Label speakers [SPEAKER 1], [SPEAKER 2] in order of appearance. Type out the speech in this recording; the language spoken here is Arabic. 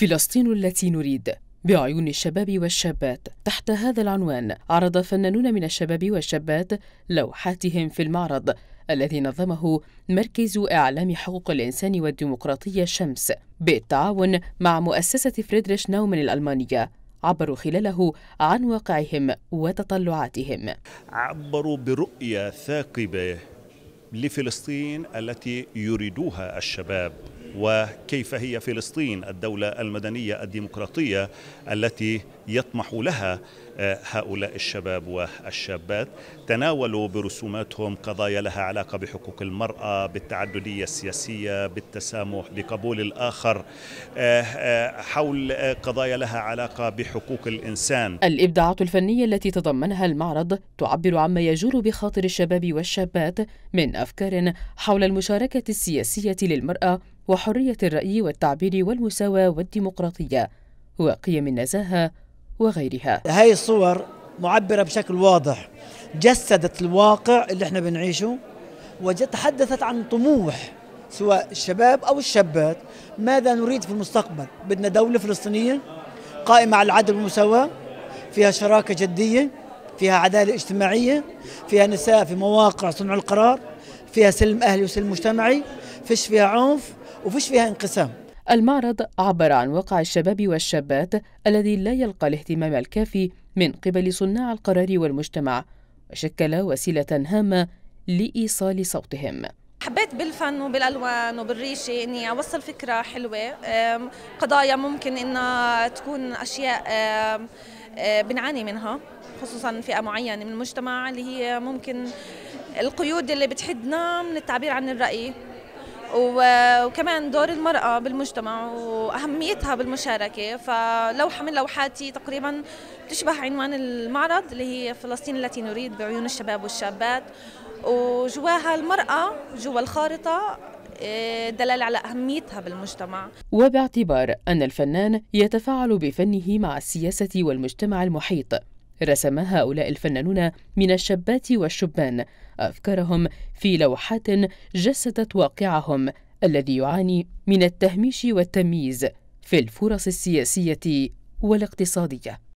[SPEAKER 1] فلسطين التي نريد بعيون الشباب والشابات تحت هذا العنوان عرض فنانون من الشباب والشابات لوحاتهم في المعرض الذي نظمه مركز إعلام حقوق الإنسان والديمقراطية شمس بالتعاون مع مؤسسة فريدريش نومن الألمانية عبروا خلاله عن واقعهم وتطلعاتهم
[SPEAKER 2] عبروا برؤية ثاقبة لفلسطين التي يريدوها الشباب وكيف هي فلسطين الدولة المدنية الديمقراطية التي يطمح لها آه، هؤلاء الشباب والشابات تناولوا برسوماتهم قضايا لها علاقة بحقوق المرأة بالتعددية السياسية بالتسامح بقبول الآخر آه، آه، حول قضايا لها علاقة بحقوق الإنسان
[SPEAKER 1] الإبداعات الفنية التي تضمنها المعرض تعبر عما يجول بخاطر الشباب والشابات من أفكار حول المشاركة السياسية للمرأة وحرية الرأي والتعبير والمساواة والديمقراطية وقيم النزاهة وغيرها هاي الصور معبرة بشكل واضح
[SPEAKER 3] جسدت الواقع اللي احنا بنعيشه وتحدثت عن طموح سواء الشباب أو الشابات ماذا نريد في المستقبل بدنا دولة فلسطينية قائمة على العدل والمساواة فيها شراكة جدية فيها عدالة اجتماعية فيها نساء في مواقع صنع القرار فيها سلم أهلي وسلم مجتمعي فيش فيها
[SPEAKER 1] عنف وفيش فيها انقسام المعرض عبر عن وقع الشباب والشابات الذي لا يلقى الاهتمام الكافي من قبل صناع القرار والمجتمع وشكل وسيلة هامة لإيصال صوتهم
[SPEAKER 4] حبيت بالفن وبالالوان وبالريشه اني اوصل فكره حلوه قضايا ممكن انها تكون اشياء أه، بنعاني منها خصوصا فئه معينه من المجتمع اللي هي ممكن القيود اللي بتحدنا من التعبير عن الرأي وكمان دور المرأة بالمجتمع وأهميتها بالمشاركة فلوحة من لوحاتي تقريبا تشبه عنوان المعرض اللي هي فلسطين التي نريد بعيون الشباب والشابات وجواها المرأة جوا الخارطة آه، دلالة على أهميتها بالمجتمع
[SPEAKER 1] وباعتبار أن الفنان يتفاعل بفنه مع السياسة والمجتمع المحيط رسم هؤلاء الفنانون من الشابات والشبان أفكارهم في لوحات جسدت واقعهم الذي يعاني من التهميش والتمييز في الفرص السياسية والاقتصادية